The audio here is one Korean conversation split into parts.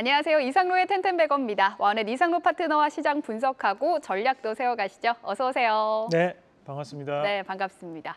안녕하세요. 이상로의 텐텐백어입니다. 와넷 이상로 파트너와 시장 분석하고 전략도 세워가시죠. 어서 오세요. 네, 반갑습니다. 네, 반갑습니다.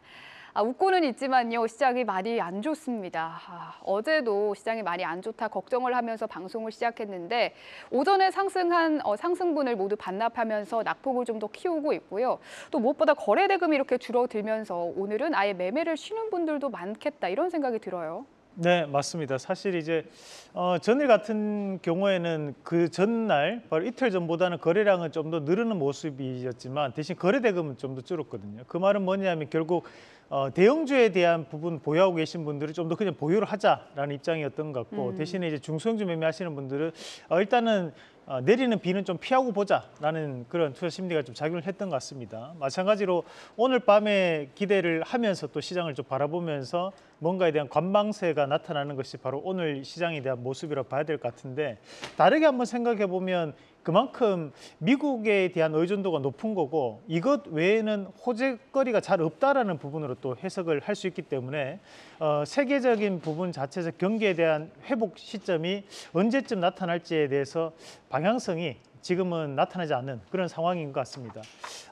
아, 웃고는 있지만요. 시장이 많이 안 좋습니다. 아, 어제도 시장이 많이 안 좋다 걱정을 하면서 방송을 시작했는데 오전에 상승한 어, 상승분을 모두 반납하면서 낙폭을 좀 더 키우고 있고요. 또 무엇보다 거래 대금이 이렇게 줄어들면서 오늘은 아예 매매를 쉬는 분들도 많겠다 이런 생각이 들어요. 네, 맞습니다. 사실 이제 어, 전일 같은 경우에는 그 전날 바로 이틀 전보다는 거래량은 좀 더 늘어는 모습이었지만 대신 거래 대금은 좀 더 줄었거든요. 그 말은 뭐냐면 결국 어, 대형주에 대한 부분 보유하고 계신 분들이 좀 더 그냥 보유를 하자라는 입장이었던 것 같고 음. 대신에 이제 중소형주 매매하시는 분들은 어, 일단은 아, 내리는 비는 좀 피하고 보자라는 그런 투자 심리가 좀 작용을 했던 것 같습니다. 마찬가지로 오늘 밤에 기대를 하면서 또 시장을 좀 바라보면서 뭔가에 대한 관망세가 나타나는 것이 바로 오늘 시장에 대한 모습이라 고 봐야 될 것 같은데 다르게 한번 생각해 보면 그만큼 미국에 대한 의존도가 높은 거고 이것 외에는 호재거리가 잘 없다라는 부분으로 또 해석을 할 수 있기 때문에 어, 세계적인 부분 자체에서 경기에 대한 회복 시점이 언제쯤 나타날지에 대해서 방향성이 지금은 나타나지 않는 그런 상황인 것 같습니다.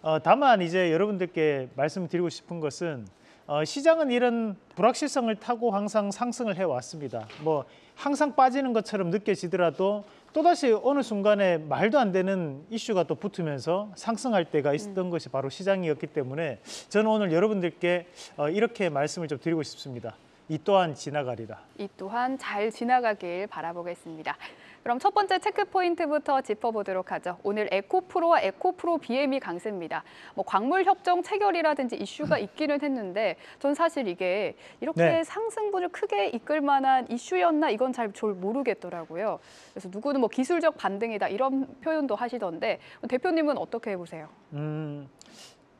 어, 다만 이제 여러분들께 말씀드리고 싶은 것은 어, 시장은 이런 불확실성을 타고 항상 상승을 해왔습니다. 뭐 항상 빠지는 것처럼 느껴지더라도 또다시 어느 순간에 말도 안 되는 이슈가 또 붙으면서 상승할 때가 있었던 음. 것이 바로 시장이었기 때문에 저는 오늘 여러분들께 어, 이렇게 말씀을 좀 드리고 싶습니다. 이 또한 지나가리라. 이 또한 잘 지나가길 바라보겠습니다. 그럼 첫 번째 체크포인트부터 짚어보도록 하죠. 오늘 에코프로와 에코프로 BM이 강세입니다. 뭐 광물 협정 체결이라든지 이슈가 음. 있기는 했는데 전 사실 이게 이렇게 네. 상승분을 크게 이끌 만한 이슈였나 이건 잘, 모르겠더라고요. 그래서 누구는 뭐 기술적 반등이다 이런 표현도 하시던데 대표님은 어떻게 보세요? 음,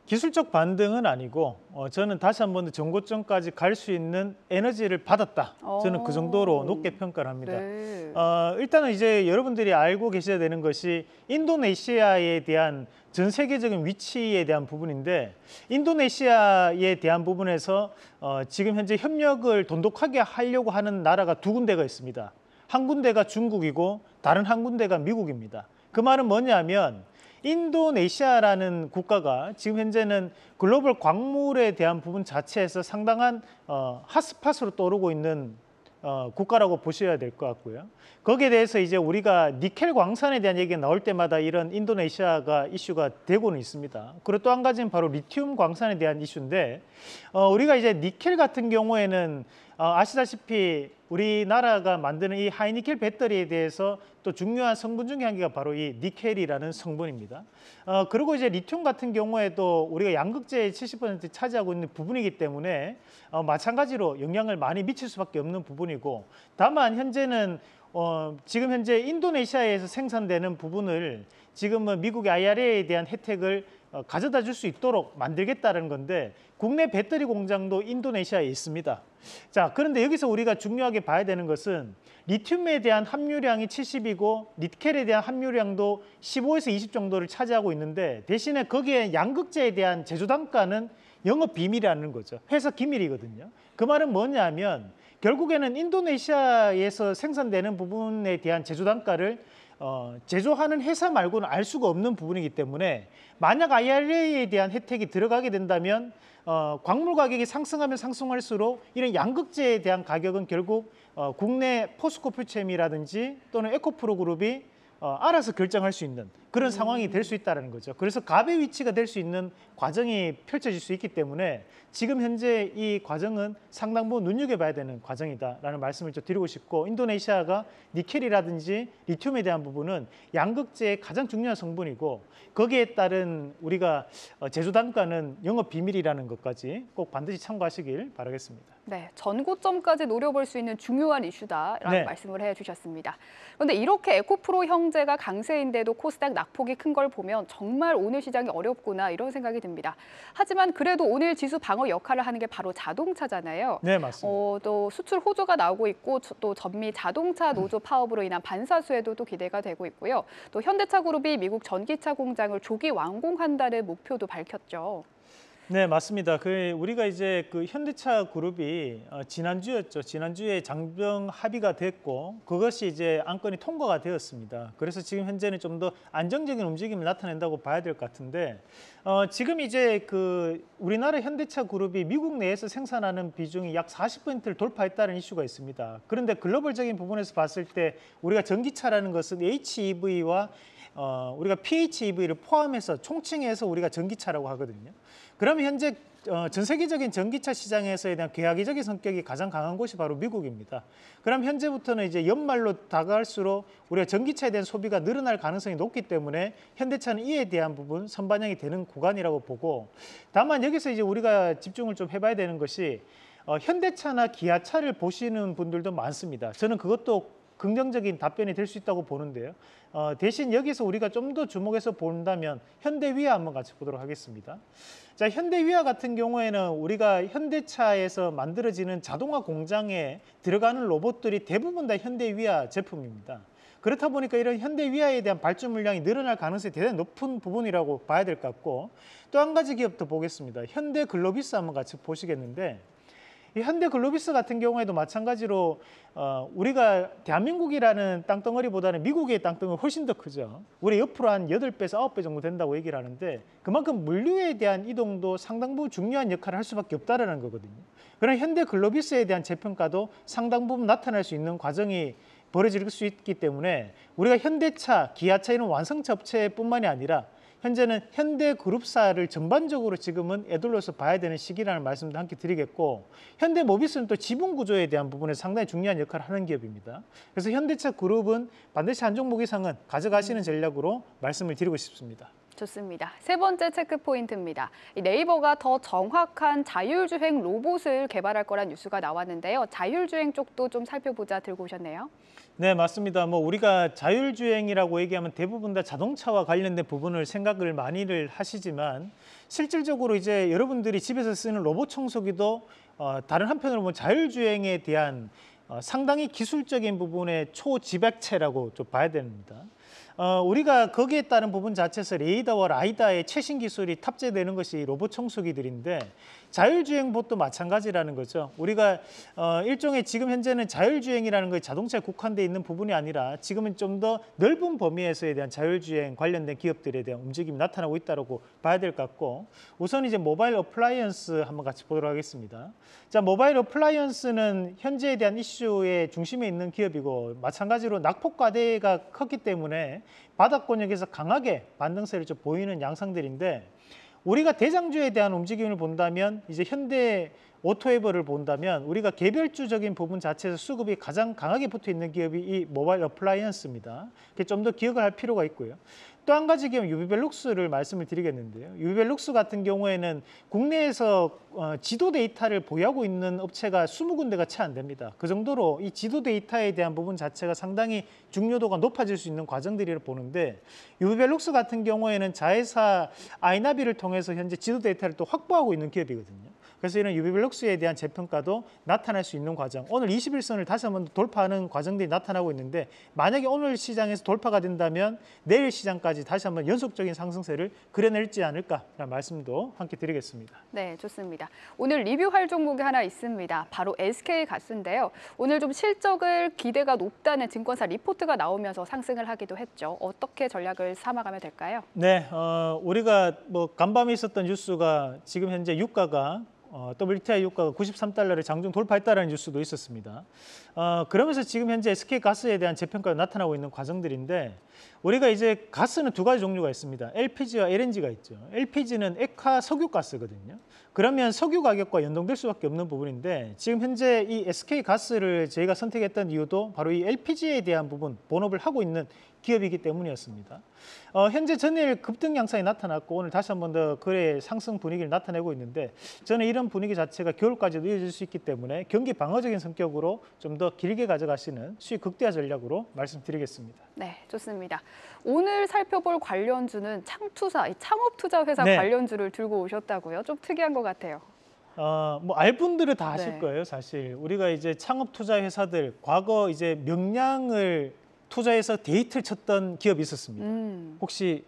기술적 반등은 아니고 어, 저는 다시 한 번정 전고점까지 갈 수 있는 에너지를 받았다. 저는 그 정도로 높게 평가를 합니다. 네. 어, 일단은 이제 여러분들이 알고 계셔야 되는 것이 인도네시아에 대한 전 세계적인 위치에 대한 부분인데 인도네시아에 대한 부분에서 어, 지금 현재 협력을 돈독하게 하려고 하는 나라가 두 군데가 있습니다. 한 군데가 중국이고 다른 한 군데가 미국입니다. 그 말은 뭐냐면 인도네시아라는 국가가 지금 현재는 글로벌 광물에 대한 부분 자체에서 상당한 어, 핫스팟으로 떠오르고 있는 어, 국가라고 보셔야 될 것 같고요. 거기에 대해서 이제 우리가 니켈 광산에 대한 얘기가 나올 때마다 이런 인도네시아가 이슈가 되고는 있습니다. 그리고 또 한 가지는 바로 리튬 광산에 대한 이슈인데 어, 우리가 이제 니켈 같은 경우에는 어, 아시다시피 우리나라가 만드는 이 하이니켈 배터리에 대해서 또 중요한 성분 중에 한 개가 바로 이 니켈이라는 성분입니다. 어, 그리고 이제 리튬 같은 경우에도 우리가 양극재의 70% 차지하고 있는 부분이기 때문에 어, 마찬가지로 영향을 많이 미칠 수밖에 없는 부분이고 다만 현재는 어, 지금 현재 인도네시아에서 생산되는 부분을 지금은 미국의 IRA에 대한 혜택을 어, 가져다 줄 수 있도록 만들겠다는 건데 국내 배터리 공장도 인도네시아에 있습니다. 자, 그런데 여기서 우리가 중요하게 봐야 되는 것은 리튬에 대한 함유량이 70이고 니켈에 대한 함유량도 15에서 20 정도를 차지하고 있는데 대신에 거기에 양극재에 대한 제조 단가는 영업 비밀이라는 거죠. 회사 기밀이거든요. 그 말은 뭐냐면 결국에는 인도네시아에서 생산되는 부분에 대한 제조 단가를 어, 제조하는 회사 말고는 알 수가 없는 부분이기 때문에 만약 IRA에 대한 혜택이 들어가게 된다면 어, 광물 가격이 상승하면 상승할수록 이런 양극재에 대한 가격은 결국 어, 국내 포스코 풀체미라든지 또는 에코프로 그룹이 어, 알아서 결정할 수 있는 그런 음. 상황이 될 수 있다는 거죠. 그래서 갑의 위치가 될 수 있는 과정이 펼쳐질 수 있기 때문에 지금 현재 이 과정은 상당 부분 눈여겨봐야 되는 과정이다라는 말씀을 좀 드리고 싶고 인도네시아가 니켈이라든지 리튬에 대한 부분은 양극재의 가장 중요한 성분이고 거기에 따른 우리가 어, 제조 단가는 영업 비밀이라는 것까지 꼭 반드시 참고하시길 바라겠습니다. 네, 전고점까지 노려볼 수 있는 중요한 이슈다라고 네. 말씀을 해주셨습니다. 그런데 이렇게 에코프로 형제가 강세인데도 코스닥 낙폭이 큰 걸 보면 정말 오늘 시장이 어렵구나 이런 생각이 듭니다. 하지만 그래도 오늘 지수 방어 역할을 하는 게 바로 자동차잖아요. 네, 맞습니다. 어, 또 수출 호조가 나오고 있고 또 전미 자동차 음. 노조 파업으로 인한 반사수에도 또 기대가 되고 있고요. 또 현대차그룹이 미국 전기차 공장을 조기 완공한다는 목표도 밝혔죠. 네, 맞습니다. 그 우리가 이제 그 현대차 그룹이 어, 지난주였죠. 지난주에 장병 합의가 됐고 그것이 이제 안건이 통과가 되었습니다. 그래서 지금 현재는 좀 더 안정적인 움직임을 나타낸다고 봐야 될 것 같은데 어, 지금 이제 그 우리나라 현대차 그룹이 미국 내에서 생산하는 비중이 약 40%를 돌파했다는 이슈가 있습니다. 그런데 글로벌적인 부분에서 봤을 때 우리가 전기차라는 것은 HEV와 어, 우리가 PHEV를 포함해서 총칭해서 우리가 전기차라고 하거든요. 그러면 현재 어, 전 세계적인 전기차 시장에서에 대한 계약이적인 성격이 가장 강한 곳이 바로 미국입니다. 그럼 현재부터는 이제 연말로 다가갈수록 우리가 전기차에 대한 소비가 늘어날 가능성이 높기 때문에 현대차는 이에 대한 부분 선반영이 되는 구간이라고 보고 다만 여기서 이제 우리가 집중을 좀 해봐야 되는 것이 어, 현대차나 기아차를 보시는 분들도 많습니다. 저는 그것도 긍정적인 답변이 될 수 있다고 보는데요. 어, 대신 여기서 우리가 좀 더 주목해서 본다면 현대위아 한번 같이 보도록 하겠습니다. 자, 현대위아 같은 경우에는 우리가 현대차에서 만들어지는 자동화 공장에 들어가는 로봇들이 대부분 다 현대위아 제품입니다. 그렇다 보니까 이런 현대위아에 대한 발주 물량이 늘어날 가능성이 대단히 높은 부분이라고 봐야 될 것 같고 또 한 가지 기업도 보겠습니다. 현대글로비스 한번 같이 보시겠는데 이 현대글로비스 같은 경우에도 마찬가지로 어, 우리가 대한민국이라는 땅덩어리보다는 미국의 땅덩어리 훨씬 더 크죠. 우리 옆으로 한여 배에서 아배 정도 된다고 얘기를 하는데 그만큼 물류에 대한 이동도 상당부 중요한 역할을 할 수밖에 없다는 거거든요. 그런 현대글로비스에 대한 재평가도 상당 부분 나타날 수 있는 과정이 벌어질 수 있기 때문에 우리가 현대차, 기아차 이런 완성차 업체뿐만이 아니라 현재는 현대그룹사를 전반적으로 지금은 애둘러서 봐야 되는 시기라는 말씀도 함께 드리겠고 현대모비스는 또 지분 구조에 대한 부분에 상당히 중요한 역할을 하는 기업입니다. 그래서 현대차 그룹은 반드시 한 종목 이상은 가져가시는 전략으로 말씀을 드리고 싶습니다. 좋습니다. 세 번째 체크포인트입니다. 네이버가 더 정확한 자율주행 로봇을 개발할 거란 뉴스가 나왔는데요. 자율주행 쪽도 좀 살펴보자 들고 오셨네요. 네, 맞습니다. 뭐 우리가 자율주행이라고 얘기하면 대부분 다 자동차와 관련된 부분을 생각을 많이들 하시지만 실질적으로 이제 여러분들이 집에서 쓰는 로봇 청소기도 어, 다른 한편으로 보면 자율주행에 대한 어, 상당히 기술적인 부분의 초집약체라고 좀 봐야 됩니다. 어, 우리가 거기에 따른 부분 자체에서 레이더와 라이다의 최신 기술이 탑재되는 것이 로봇 청소기들인데 자율주행 봇도 마찬가지라는 거죠. 우리가 어, 일종의 지금 현재는 자율주행이라는 것이 자동차에 국한되어 있는 부분이 아니라 지금은 좀 더 넓은 범위에서에 대한 자율주행 관련된 기업들에 대한 움직임이 나타나고 있다고 봐야 될 것 같고 우선 이제 모바일 어플라이언스 한번 같이 보도록 하겠습니다. 자, 모바일 어플라이언스는 현재에 대한 이슈의 중심에 있는 기업이고 마찬가지로 낙폭과대가 컸기 때문에 때문에 바닥권역에서 강하게 반등세를 좀 보이는 양상들인데 우리가 대장주에 대한 움직임을 본다면 이제 현대 오토웨이브를 본다면 우리가 개별주적인 부분 자체에서 수급이 가장 강하게 붙어 있는 기업이 이 모바일 어플라이언스입니다. 좀더 기억을 할 필요가 있고요. 또한 가지 기업 유비벨룩스를 말씀을 드리겠는데요. 유비벨룩스 같은 경우에는 국내에서 어, 지도 데이터를 보유하고 있는 업체가 20군데가 채 안 됩니다. 그 정도로 이 지도 데이터에 대한 부분 자체가 상당히 중요도가 높아질 수 있는 과정들이를 보는데 유비벨룩스 같은 경우에는 자회사 아이나비를 통해서 현재 지도 데이터를 또 확보하고 있는 기업이거든요. 그래서 이런 유비블록스에 대한 재평가도 나타날 수 있는 과정. 오늘 21선을 다시 한번 돌파하는 과정들이 나타나고 있는데 만약에 오늘 시장에서 돌파가 된다면 내일 시장까지 다시 한번 연속적인 상승세를 그려낼지 않을까라는 말씀도 함께 드리겠습니다. 네, 좋습니다. 오늘 리뷰할 종목이 하나 있습니다. 바로 SK 가스인데요. 오늘 좀 실적을 기대가 높다는 증권사 리포트가 나오면서 상승을 하기도 했죠. 어떻게 전략을 삼아가면 될까요? 네, 어, 우리가 뭐 간밤에 있었던 뉴스가 지금 현재 유가가 어, WTI 유가가 93달러를 장중 돌파했다는 뉴스도 있었습니다. 어, 그러면서 지금 현재 SK가스에 대한 재평가가 나타나고 있는 과정들인데 우리가 이제 가스는 두 가지 종류가 있습니다. LPG와 LNG가 있죠. LPG는 액화 석유가스거든요. 그러면 석유 가격과 연동될 수밖에 없는 부분인데 지금 현재 이 SK 가스를 저희가 선택했던 이유도 바로 이 LPG에 대한 부분 본업을 하고 있는 기업이기 때문이었습니다. 어, 현재 전일 급등 양상이 나타났고 오늘 다시 한 번더 거래 상승 분위기를 나타내고 있는데 저는 이런 분위기 자체가 겨울까지도 이어질 수 있기 때문에 경기 방어적인 성격으로 좀 더 길게 가져가시는 수익 극대화 전략으로 말씀드리겠습니다. 네, 좋습니다. 오늘 살펴볼 관련주는 창투사, 창업투자회사 네. 관련주를 들고 오셨다고요? 좀 특이한 것 같아요. 어, 아, 뭐알 분들은 다 아실 네. 거예요, 사실. 우리가 이제 창업 투자 회사들 과거 이제 명량을 투자해서 데이트를 쳤던 기업이 있었습니다. 음. 혹시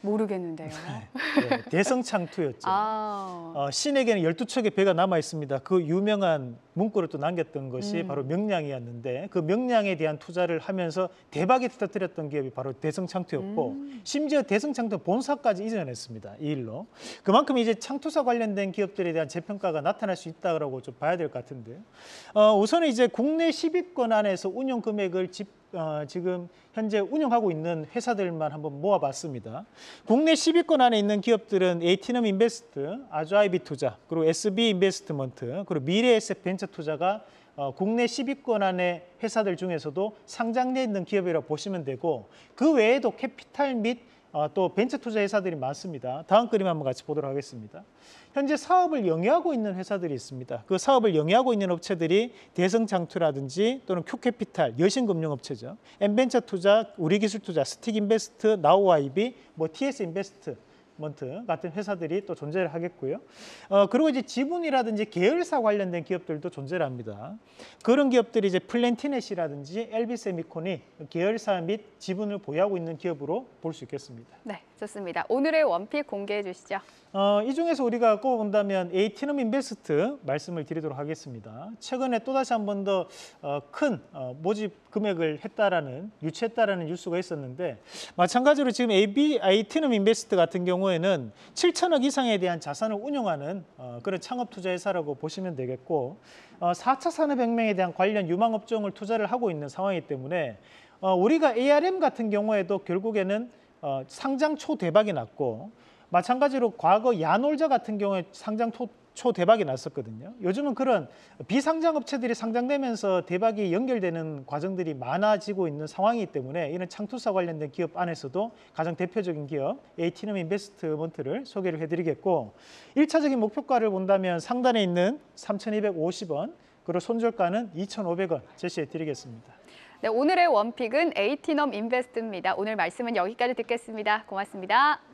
모르겠는데요. 네, 네, 대성창투였죠. 아. 어, 신에게는 열두 척의 배가 남아 있습니다. 그 유명한 문구를 또 남겼던 것이 음. 바로 명량이었는데 그 명량에 대한 투자를 하면서 대박이 터뜨렸던 기업이 바로 대성창투였고 음. 심지어 대성창투 본사까지 이전했습니다. 이 일로. 그만큼 이제 창투사 관련된 기업들에 대한 재평가가 나타날 수 있다고 좀 봐야 될 것같은데 어, 우선은 이제 국내 10위권 안에서 운영 금액을 집 어, 지금 현재 운영하고 있는 회사들만 한번 모아봤습니다. 국내 10위권 안에 있는 기업들은 에이티넘 인베스트, 아주아이비 투자, 그리고 SB 인베스트먼트, 그리고 미래에셋 벤처 벤처 투자가 어, 국내 10위권 안에 회사들 중에서도 상장돼 있는 기업이라고 보시면 되고 그 외에도 캐피탈 및 어, 벤처 투자 회사들이 많습니다. 다음 그림 한번 같이 보도록 하겠습니다. 현재 사업을 영위하고 있는 회사들이 있습니다. 그 사업을 영위하고 있는 업체들이 대성장투라든지 또는 큐캐피탈, 여신금융업체죠. 엠벤처 투자, 우리기술투자, 스틱인베스트, 나우와이비뭐 TS인베스트 먼트 같은 회사들이 또 존재를 하겠고요. 어, 그리고 이제 지분이라든지 계열사 관련된 기업들도 존재를 합니다. 그런 기업들이 이제 플랜티넷이라든지 엘비세미콘이 계열사 및 지분을 보유하고 있는 기업으로 볼 수 있겠습니다. 네. 좋습니다. 오늘의 원픽 공개해 주시죠. 어, 이 중에서 우리가 꼽은다면 에이티넘 인베스트 말씀을 드리도록 하겠습니다. 최근에 또다시 한 번 더큰 어, 어, 모집 금액을 했다라는 유치했다라는 뉴스가 있었는데 마찬가지로 지금 AB 에이티넘 인베스트 같은 경우에는 7천억 이상에 대한 자산을 운용하는 어, 그런 창업 투자 회사라고 보시면 되겠고 어, 4차 산업혁명에 대한 관련 유망 업종을 투자를 하고 있는 상황이기 때문에 어, 우리가 ARM 같은 경우에도 결국에는 어, 상장 초 대박이 났고 마찬가지로 과거 야놀자 같은 경우에 상장 초, 초 대박이 났었거든요. 요즘은 그런 비상장 업체들이 상장되면서 대박이 연결되는 과정들이 많아지고 있는 상황이기 때문에 이런 창투사 관련된 기업 안에서도 가장 대표적인 기업 에이티넘 인베스트먼트를 소개를 해드리겠고 일차적인 목표가를 본다면 상단에 있는 3,250원 그리고 손절가는 2,500원 제시해 드리겠습니다. 네, 오늘의 원픽은 에이티넘 인베스트입니다. 오늘 말씀은 여기까지 듣겠습니다. 고맙습니다.